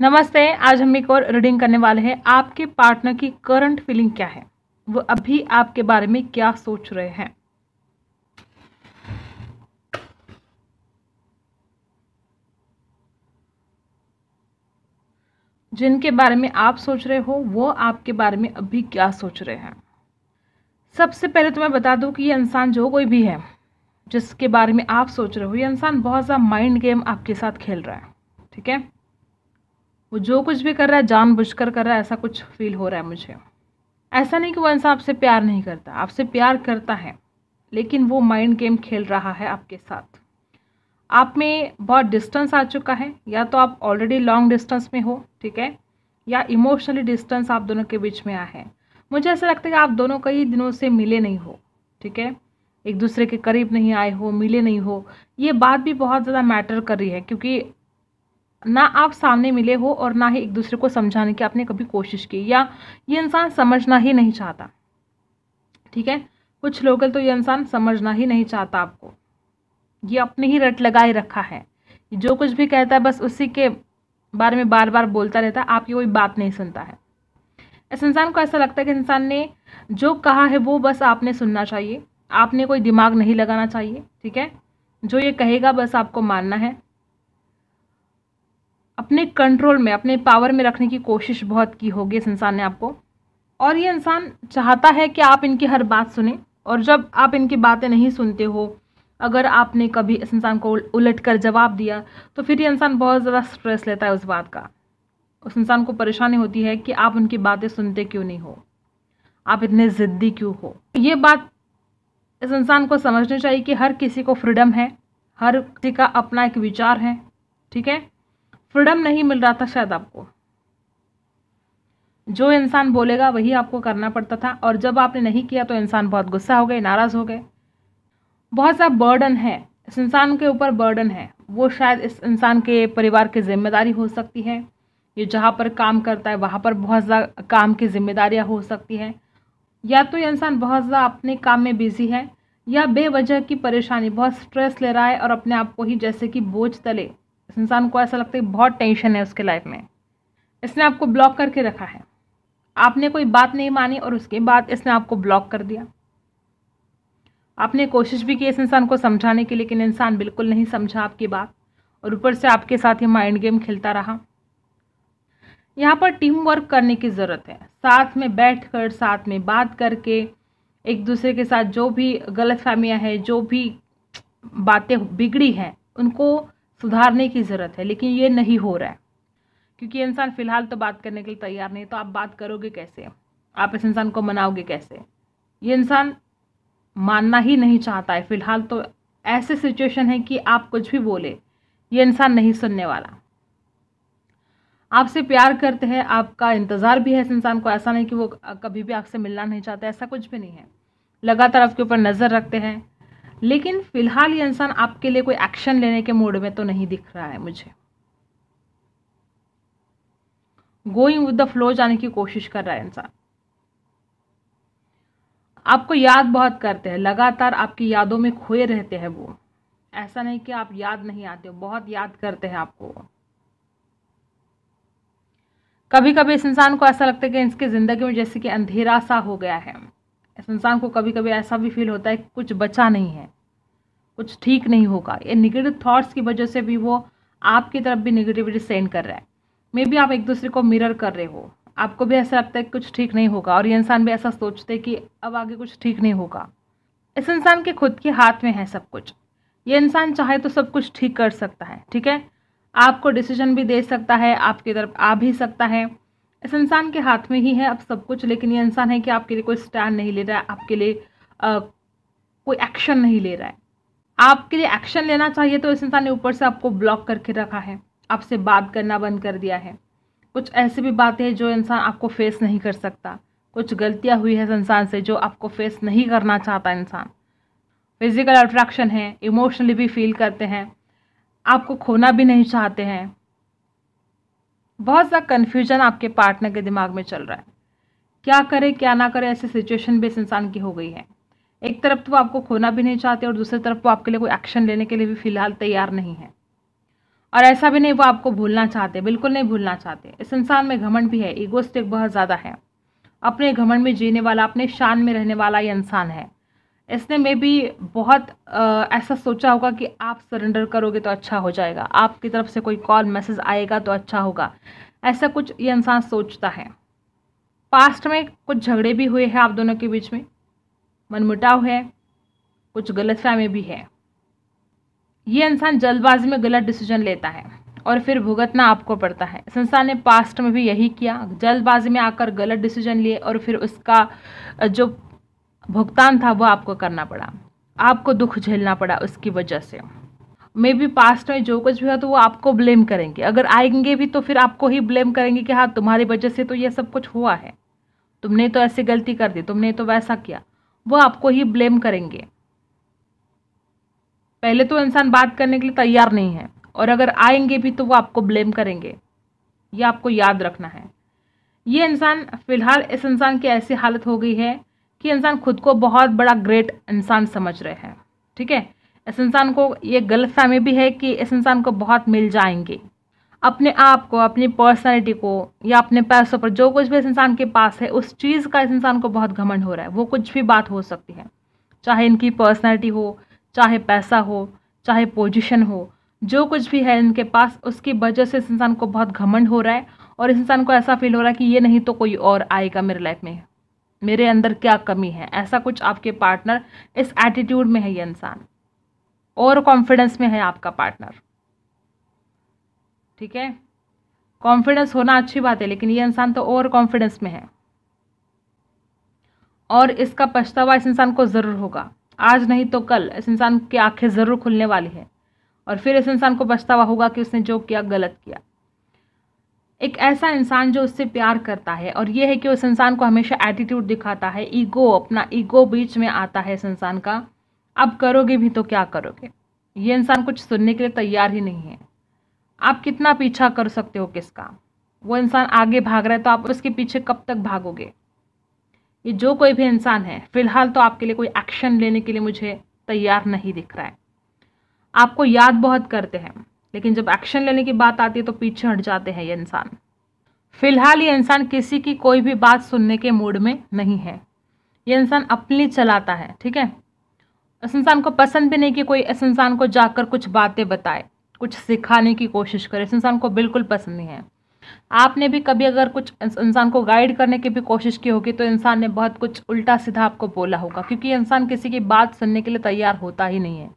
नमस्ते आज हम एक और रीडिंग करने वाले हैं आपके पार्टनर की करंट फीलिंग क्या है वो अभी आपके बारे में क्या सोच रहे हैं जिनके बारे में आप सोच रहे हो वो आपके बारे में अभी क्या सोच रहे हैं सबसे पहले तो मैं बता दूं कि ये इंसान जो कोई भी है जिसके बारे में आप सोच रहे हो ये इंसान बहुत ज़्यादा माइंड गेम आपके साथ खेल रहा है ठीक है वो जो कुछ भी कर रहा है जानबूझकर कर रहा है ऐसा कुछ फील हो रहा है मुझे ऐसा नहीं कि वो इंसान आपसे प्यार नहीं करता आपसे प्यार करता है लेकिन वो माइंड गेम खेल रहा है आपके साथ आप में बहुत डिस्टेंस आ चुका है या तो आप ऑलरेडी लॉन्ग डिस्टेंस में हो ठीक है या इमोशनली डिस्टेंस आप दोनों के बीच में आए हैं मुझे ऐसा लगता है कि आप दोनों कई दिनों से मिले नहीं हो ठीक है एक दूसरे के करीब नहीं आए हो मिले नहीं हो ये बात भी बहुत ज़्यादा मैटर कर रही है क्योंकि ना आप सामने मिले हो और ना ही एक दूसरे को समझाने की आपने कभी कोशिश की या ये इंसान समझना ही नहीं चाहता ठीक है कुछ लोगल तो ये इंसान समझना ही नहीं चाहता आपको ये अपने ही रट लगाए रखा है जो कुछ भी कहता है बस उसी के बारे में बार बार बोलता रहता है आपकी कोई बात नहीं सुनता है इस इंसान को ऐसा लगता है कि इंसान ने जो कहा है वो बस आपने सुनना चाहिए आपने कोई दिमाग नहीं लगाना चाहिए ठीक है जो ये कहेगा बस आपको मानना है अपने कंट्रोल में अपने पावर में रखने की कोशिश बहुत की होगी इस इंसान ने आपको और ये इंसान चाहता है कि आप इनकी हर बात सुने और जब आप इनकी बातें नहीं सुनते हो अगर आपने कभी इस इंसान को उलट कर जवाब दिया तो फिर ये इंसान बहुत ज़्यादा स्ट्रेस लेता है उस बात का उस इंसान को परेशानी होती है कि आप उनकी बातें सुनते क्यों नहीं हो आप इतने ज़िद्दी क्यों हो ये बात इस इंसान को समझनी चाहिए कि हर किसी को फ्रीडम है हर किसी का अपना एक विचार है ठीक है फ्रीडम नहीं मिल रहा था शायद आपको जो इंसान बोलेगा वही आपको करना पड़ता था और जब आपने नहीं किया तो इंसान बहुत गुस्सा हो गए नाराज़ हो गए बहुत सा बर्डन है इस इंसान के ऊपर बर्डन है वो शायद इस इंसान के परिवार की जिम्मेदारी हो सकती है ये जहाँ पर काम करता है वहाँ पर बहुत ज़्यादा काम की जिम्मेदारियाँ हो सकती है या तो ये इंसान बहुत ज़्यादा अपने काम में बिज़ी है या बेवजह की परेशानी बहुत स्ट्रेस ले रहा है और अपने आप को ही जैसे कि बोझ तले इस इंसान को ऐसा लगता है बहुत टेंशन है उसके लाइफ में इसने आपको ब्लॉक करके रखा है आपने कोई बात नहीं मानी और उसके बाद इसने आपको ब्लॉक कर दिया आपने कोशिश भी की इस इंसान को समझाने की लेकिन इंसान बिल्कुल नहीं समझा आपकी बात और ऊपर से आपके साथ ही माइंड गेम खेलता रहा यहाँ पर टीम वर्क करने की ज़रूरत है साथ में बैठकर साथ में बात करके एक दूसरे के साथ जो भी गलत फहमियाँ हैं जो भी बातें बिगड़ी हैं उनको सुधारने की ज़रूरत है लेकिन ये नहीं हो रहा है क्योंकि इंसान फ़िलहाल तो बात करने के लिए तैयार नहीं तो आप बात करोगे कैसे आप इस इंसान को मनाओगे कैसे ये इंसान मानना ही नहीं चाहता है फ़िलहाल तो ऐसे सिचुएशन है कि आप कुछ भी बोले ये इंसान नहीं सुनने वाला आपसे प्यार करते हैं आपका इंतज़ार भी है इस इंसान को ऐसा नहीं कि वो कभी भी आपसे मिलना नहीं चाहता ऐसा कुछ भी नहीं है लगातार आपके ऊपर नज़र रखते हैं लेकिन फिलहाल ये इंसान आपके लिए कोई एक्शन लेने के मूड में तो नहीं दिख रहा है मुझे गोइंग विद द फ्लो जाने की कोशिश कर रहा है इंसान आपको याद बहुत करते हैं लगातार आपकी यादों में खोए रहते हैं वो ऐसा नहीं कि आप याद नहीं आते हो बहुत याद करते हैं आपको कभी कभी इस इंसान को ऐसा लगता है कि इसकी ज़िंदगी में जैसे कि अंधेरा सा हो गया है इंसान को कभी कभी ऐसा भी फील होता है कि कुछ बचा नहीं है कुछ ठीक नहीं होगा ये निगेटिव थाट्स की वजह से भी वो आपकी तरफ भी निगेटिविटी सेंड कर रहा है मे बी आप एक दूसरे को मिरर कर रहे हो आपको भी ऐसा लगता है कि कुछ ठीक नहीं होगा और ये इंसान भी ऐसा सोचते हैं कि अब आगे कुछ ठीक नहीं होगा इस इंसान के खुद के हाथ में है सब कुछ ये इंसान चाहे तो सब कुछ ठीक कर सकता है ठीक है आपको डिसीजन भी दे सकता है आपकी तरफ आ भी सकता है इस इंसान के हाथ में ही है अब सब कुछ लेकिन ये इंसान है कि आपके लिए कोई स्टैंड नहीं ले रहा है आपके लिए आ, कोई एक्शन नहीं ले रहा है आपके लिए एक्शन लेना चाहिए तो इस इंसान ने ऊपर से आपको ब्लॉक करके रखा है आपसे बात करना बंद कर दिया है कुछ ऐसी भी बातें हैं जो इंसान आपको फेस नहीं कर सकता कुछ गलतियाँ हुई है इस इंसान से जो आपको फेस नहीं करना चाहता इंसान फिजिकल अट्रैक्शन है इमोशनली भी फील करते हैं आपको खोना भी नहीं चाहते हैं बहुत ज़्यादा कन्फ्यूजन आपके पार्टनर के दिमाग में चल रहा है क्या करे क्या ना करे ऐसी सिचुएशन भी इस इंसान की हो गई है एक तरफ तो आपको खोना भी नहीं चाहते और दूसरी तरफ वो आपके लिए कोई एक्शन लेने के लिए भी फिलहाल तैयार नहीं है और ऐसा भी नहीं वो आपको भूलना चाहते बिल्कुल नहीं भूलना चाहते इस इंसान में घमंड भी है ईगोस्टिक बहुत ज़्यादा है अपने घमंड में जीने वाला अपने शान में रहने वाला ये इंसान है इसने में भी बहुत आ, ऐसा सोचा होगा कि आप सरेंडर करोगे तो अच्छा हो जाएगा आपकी तरफ से कोई कॉल मैसेज आएगा तो अच्छा होगा ऐसा कुछ ये इंसान सोचता है पास्ट में कुछ झगड़े भी हुए हैं आप दोनों के बीच में मनमुटाव है कुछ गलत फहमी भी है ये इंसान जल्दबाजी में गलत डिसीजन लेता है और फिर भुगतना आपको पड़ता है संसार ने पास्ट में भी यही किया जल्दबाजी में आकर गलत डिसीजन लिए और फिर उसका जो भुगतान था वो आपको करना पड़ा आपको दुख झेलना पड़ा उसकी वजह से मे बी पास्ट में जो कुछ भी हुआ तो वो आपको ब्लेम करेंगे अगर आएंगे भी तो फिर आपको ही ब्लेम करेंगे कि हाँ तुम्हारी वजह से तो ये सब कुछ हुआ है तुमने तो ऐसी गलती कर दी तुमने तो वैसा किया वो आपको ही ब्लेम करेंगे पहले तो इंसान बात करने के लिए तैयार नहीं है और अगर आएंगे भी तो वो आपको ब्लेम करेंगे ये आपको याद रखना है ये इंसान फिलहाल इस इंसान की ऐसी हालत हो गई है कि इंसान खुद को बहुत बड़ा ग्रेट इंसान समझ रहे हैं ठीक है इस इंसान को ये गलत फहमी भी है कि इस इंसान को बहुत मिल जाएंगे अपने आप को अपनी पर्सनैलिटी को या अपने पैसों पर जो कुछ भी इस इंसान के पास है उस चीज़ का इस इंसान को बहुत घमंड हो रहा है वो कुछ भी बात हो सकती है चाहे इनकी पर्सनैलिटी हो चाहे पैसा हो चाहे पोजिशन हो जो कुछ भी है इनके पास उसकी वजह से इस इंसान को बहुत घमंड हो रहा है और इस इंसान को ऐसा फील हो रहा है कि ये नहीं तो कोई और आएगा मेरे लाइफ में मेरे अंदर क्या कमी है ऐसा कुछ आपके पार्टनर इस एटीट्यूड में है ये इंसान और कॉन्फिडेंस में है आपका पार्टनर ठीक है कॉन्फिडेंस होना अच्छी बात है लेकिन ये इंसान तो ओवर कॉन्फिडेंस में है और इसका पछतावा इस इंसान को ज़रूर होगा आज नहीं तो कल इस इंसान की आंखें ज़रूर खुलने वाली हैं और फिर इस इंसान को पछतावा होगा कि उसने जो किया गलत किया एक ऐसा इंसान जो उससे प्यार करता है और ये है कि उस इंसान को हमेशा एटीट्यूड दिखाता है ईगो अपना ईगो बीच में आता है इस इंसान का अब करोगे भी तो क्या करोगे ये इंसान कुछ सुनने के लिए तैयार ही नहीं है आप कितना पीछा कर सकते हो किसका वो इंसान आगे भाग रहा है तो आप उसके पीछे कब तक भागोगे ये जो कोई भी इंसान है फिलहाल तो आपके लिए कोई एक्शन लेने के लिए मुझे तैयार नहीं दिख रहा है आपको याद बहुत करते हैं लेकिन जब एक्शन लेने की बात आती है तो पीछे हट जाते हैं ये इंसान फिलहाल ये इंसान किसी की कोई भी बात सुनने के मूड में नहीं है ये इंसान अपनी चलाता है ठीक है इस इंसान को पसंद भी नहीं कि कोई इस इंसान को जाकर कुछ बातें बताए कुछ सिखाने की कोशिश करे इस इंसान को बिल्कुल पसंद नहीं है आपने भी कभी अगर कुछ इंसान को गाइड करने की भी कोशिश की होगी तो इंसान ने बहुत कुछ उल्टा सीधा आपको बोला होगा क्योंकि इंसान किसी की बात सुनने के लिए तैयार होता ही नहीं है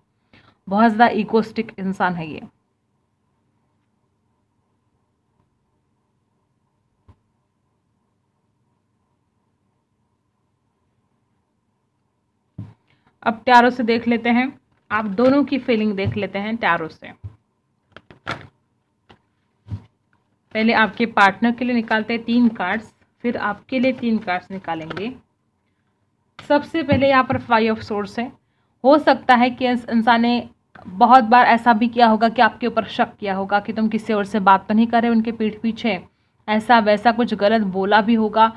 बहुत ज़्यादा इकोस्टिक इंसान है ये अब टैरो से देख लेते हैं आप दोनों की फीलिंग देख लेते हैं टैरो से पहले आपके पार्टनर के लिए निकालते हैं तीन कार्ड्स फिर आपके लिए तीन कार्ड्स निकालेंगे सबसे पहले यहाँ पर फाइव ऑफ सोर्स है हो सकता है कि इंसान ने बहुत बार ऐसा भी किया होगा कि आपके ऊपर शक किया होगा कि तुम किसी और से बात तो नहीं कर रहे उनके पीठ पीछे ऐसा वैसा कुछ गलत बोला भी होगा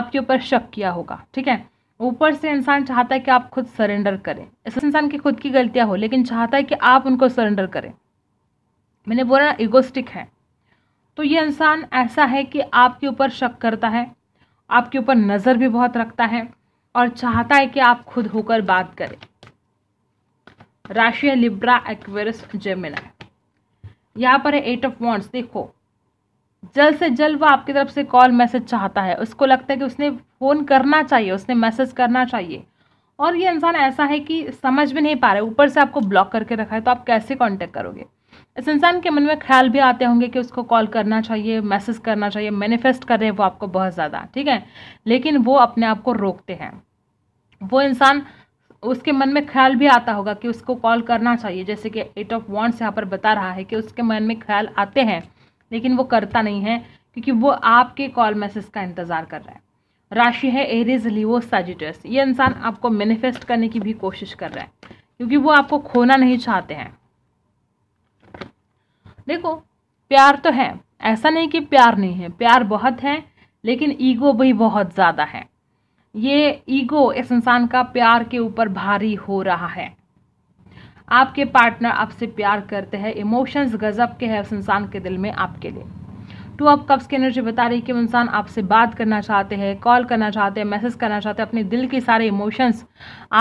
आपके ऊपर शक किया होगा ठीक है ऊपर से इंसान चाहता है कि आप खुद सरेंडर करें इस इंसान की खुद की गलतियाँ हो लेकिन चाहता है कि आप उनको सरेंडर करें मैंने बोला ना इगोस्टिक है तो ये इंसान ऐसा है कि आपके ऊपर शक करता है आपके ऊपर नज़र भी बहुत रखता है और चाहता है कि आप खुद होकर बात करें राशि लिब्रा एक्वेरस जेमिना यहाँ पर है एट ऑफ वॉन्ट्स देखो जल्द से जल्द वह आपकी तरफ से कॉल मैसेज चाहता है उसको लगता है कि उसने फ़ोन करना चाहिए उसने मैसेज करना चाहिए और ये इंसान ऐसा है कि समझ भी नहीं पा रहा है ऊपर से आपको ब्लॉक करके रखा है तो आप कैसे कांटेक्ट करोगे इस इंसान के मन में ख्याल भी आते होंगे कि उसको कॉल करना चाहिए मैसेज करना चाहिए मैनिफेस्ट कर रहे हैं वो आपको बहुत ज़्यादा ठीक है लेकिन वो अपने आप को रोकते हैं वो इंसान उसके मन में ख्याल भी आता होगा कि उसको कॉल करना चाहिए जैसे कि एट ऑफ वॉन्ट्स यहाँ पर बता रहा है कि उसके मन में ख्याल आते हैं लेकिन वो करता नहीं है क्योंकि वो आपके कॉल मैसेज का इंतज़ार कर रहा है राशि है एरिज लिवो साजिटस ये इंसान आपको मैनिफेस्ट करने की भी कोशिश कर रहा है क्योंकि वो आपको खोना नहीं चाहते हैं देखो प्यार तो है ऐसा नहीं कि प्यार नहीं है प्यार बहुत है लेकिन ईगो भी बहुत ज़्यादा है ये ईगो इस इंसान का प्यार के ऊपर भारी हो रहा है आपके पार्टनर आपसे प्यार करते हैं इमोशंस गजब के हैं उस इंसान के दिल में आपके लिए टू ऑफ कप्स की एनर्जी बता रही है कि वो इंसान आपसे बात करना चाहते हैं कॉल करना चाहते हैं मैसेज करना चाहते हैं अपने दिल के सारे इमोशंस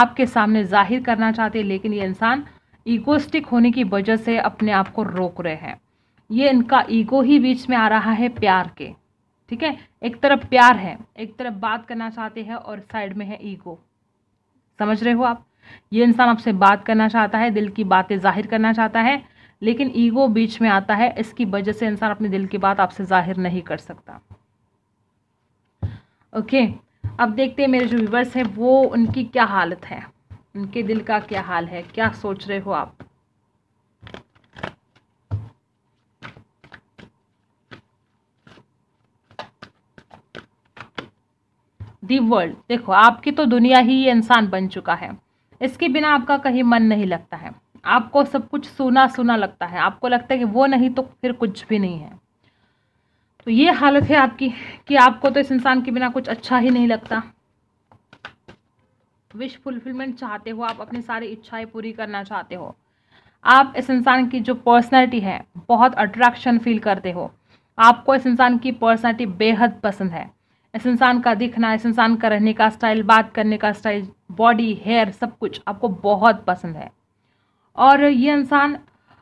आपके सामने जाहिर करना चाहते हैं लेकिन ये इंसान ईगोस्टिक होने की वजह से अपने आप को रोक रहे हैं ये इनका ईगो ही बीच में आ रहा है प्यार के ठीक है एक तरफ प्यार है एक तरफ बात करना चाहते हैं और साइड में है ईगो समझ रहे हो आप ये इंसान आपसे बात करना चाहता है दिल की बातें जाहिर करना चाहता है लेकिन ईगो बीच में आता है इसकी वजह से इंसान अपने दिल की बात आपसे जाहिर नहीं कर सकता ओके okay, अब देखते हैं मेरे जो व्यूवर्स हैं वो उनकी क्या हालत है उनके दिल का क्या हाल है क्या सोच रहे हो आप दी वर्ल्ड देखो आपकी तो दुनिया ही ये इंसान बन चुका है इसके बिना आपका कहीं मन नहीं लगता है आपको सब कुछ सुना सुना लगता है आपको लगता है कि वो नहीं तो फिर कुछ भी नहीं है तो ये हालत है आपकी कि आपको तो इस इंसान के बिना कुछ अच्छा ही नहीं लगता विश फुलफिलमेंट चाहते हो आप अपनी सारी इच्छाएं पूरी करना चाहते हो आप इस इंसान की जो पर्सनैलिटी है बहुत अट्रैक्शन फील करते हो आपको इस इंसान की पर्सनैलिटी बेहद पसंद है इस इंसान का दिखना इस इंसान का रहने का स्टाइल बात करने का स्टाइल बॉडी हेयर सब कुछ आपको बहुत पसंद है और ये इंसान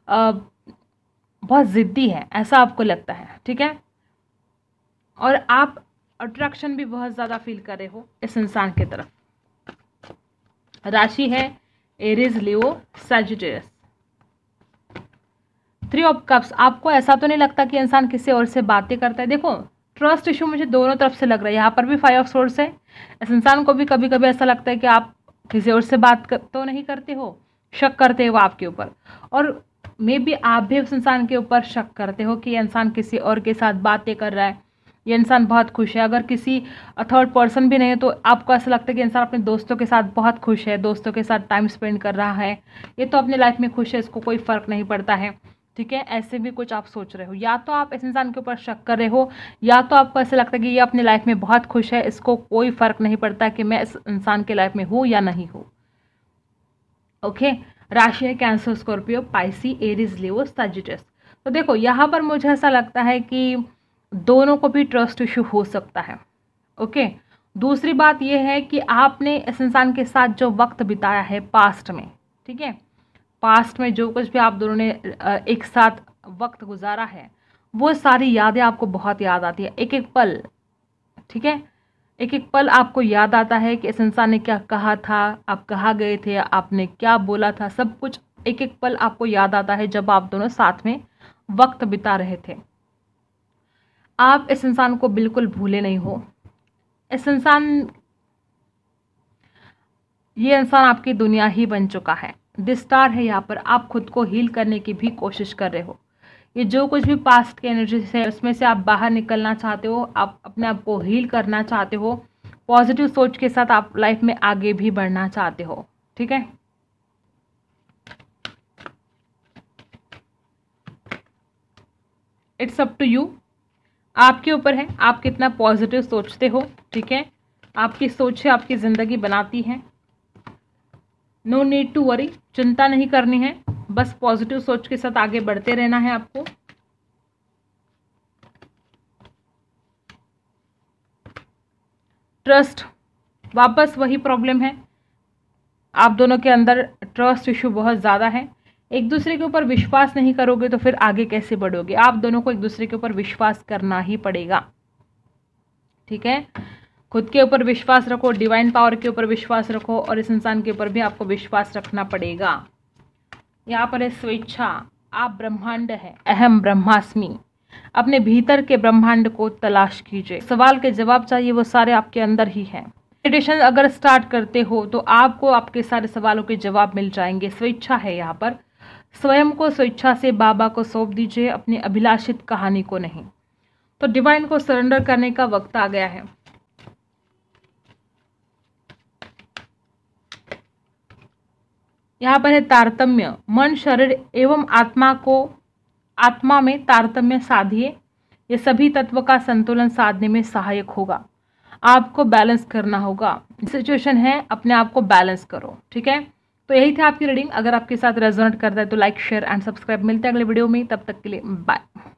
बहुत ज़िद्दी है ऐसा आपको लगता है ठीक है और आप अट्रैक्शन भी बहुत ज़्यादा फील कर रहे हो इस इंसान की तरफ राशि है Aries Leo Sagittarius three of cups आपको ऐसा तो नहीं लगता कि इंसान किसी और से बातें करता है देखो ट्रस्ट इशू मुझे दोनों तरफ से लग रहा है यहाँ पर भी फाइव ऑफ सोर्स है इस इंसान को भी कभी कभी ऐसा लगता है कि आप किसी और से बात कर, तो नहीं करते हो शक करते हो आपके ऊपर और मे बी आप भी उस इंसान के ऊपर शक करते हो कि इंसान किसी और के साथ बातें कर रहा है ये इंसान बहुत खुश है अगर किसी थर्ड पर्सन भी नहीं है तो आपको ऐसा लगता है कि इंसान अपने दोस्तों के साथ बहुत खुश है दोस्तों के साथ टाइम स्पेंड कर रहा है ये तो अपने लाइफ में खुश है इसको कोई फ़र्क नहीं पड़ता है ठीक है ऐसे भी कुछ आप सोच रहे हो या तो आप इस इंसान के ऊपर शक कर रहे हो या तो आपको ऐसा लगता है कि ये अपनी लाइफ में बहुत खुश है इसको कोई फ़र्क नहीं पड़ता कि मैं इस इंसान के लाइफ में हूँ या नहीं हूँ ओके राशि है Cancer Scorpio Pisces Aries Leo Sagittarius तो देखो यहाँ पर मुझे ऐसा लगता है कि दोनों को भी ट्रस्ट इशू हो सकता है ओके दूसरी बात यह है कि आपने इस इंसान के साथ जो वक्त बिताया है पास्ट में ठीक है पास्ट में जो कुछ भी आप दोनों ने एक साथ वक्त गुजारा है वो सारी यादें आपको बहुत याद आती है एक एक पल ठीक है एक एक पल आपको याद आता है कि इस इंसान ने क्या कहा था आप कहा गए थे आपने क्या बोला था सब कुछ एक एक पल आपको याद आता है जब आप दोनों साथ में वक्त बिता रहे थे आप इस इंसान को बिल्कुल भूले नहीं हो इस इंसान ये इंसान आपकी दुनिया ही बन चुका है विस्तार है यहाँ पर आप खुद को हील करने की भी कोशिश कर रहे हो ये जो कुछ भी पास्ट की एनर्जी है उसमें से आप बाहर निकलना चाहते हो आप अपने आप को हील करना चाहते हो पॉजिटिव सोच के साथ आप लाइफ में आगे भी बढ़ना चाहते हो ठीक है इट्स अप टू यू आपके ऊपर है आप कितना पॉजिटिव सोचते हो ठीक है आपकी सोच है आपकी ज़िंदगी बनाती है नो नीड टू वरी चिंता नहीं करनी है बस पॉजिटिव सोच के साथ आगे बढ़ते रहना है आपको ट्रस्ट वापस वही प्रॉब्लम है आप दोनों के अंदर ट्रस्ट इशू बहुत ज़्यादा है एक दूसरे के ऊपर विश्वास नहीं करोगे तो फिर आगे कैसे बढ़ोगे आप दोनों को एक दूसरे के ऊपर विश्वास करना ही पड़ेगा ठीक है खुद के ऊपर विश्वास रखो डिवाइन पावर के ऊपर विश्वास रखो और इस इंसान के ऊपर भी आपको विश्वास रखना पड़ेगा यहाँ पर है स्वेच्छा आप ब्रह्मांड है अहम ब्रह्मास्मि अपने भीतर के ब्रह्मांड को तलाश कीजिए सवाल के जवाब चाहिए वो सारे आपके अंदर ही है मेडिटेशन अगर स्टार्ट करते हो तो आपको आपके सारे सवालों के जवाब मिल जाएंगे स्वेच्छा है यहाँ पर स्वयं को स्वेच्छा से बाबा को सौंप दीजिए अपनी अभिलाषित कहानी को नहीं तो डिवाइन को सरेंडर करने का वक्त आ गया है यहाँ पर है तारतम्य मन शरीर एवं आत्मा को आत्मा में तारतम्य साधिए ये सभी तत्व का संतुलन साधने में सहायक होगा आपको बैलेंस करना होगा सिचुएशन है अपने आप को बैलेंस करो ठीक है तो यही थी आपकी रीडिंग अगर आपके साथ रेजोनेट करता है तो लाइक शेयर एंड सब्सक्राइब मिलते हैं अगले वीडियो में तब तक के लिए बाय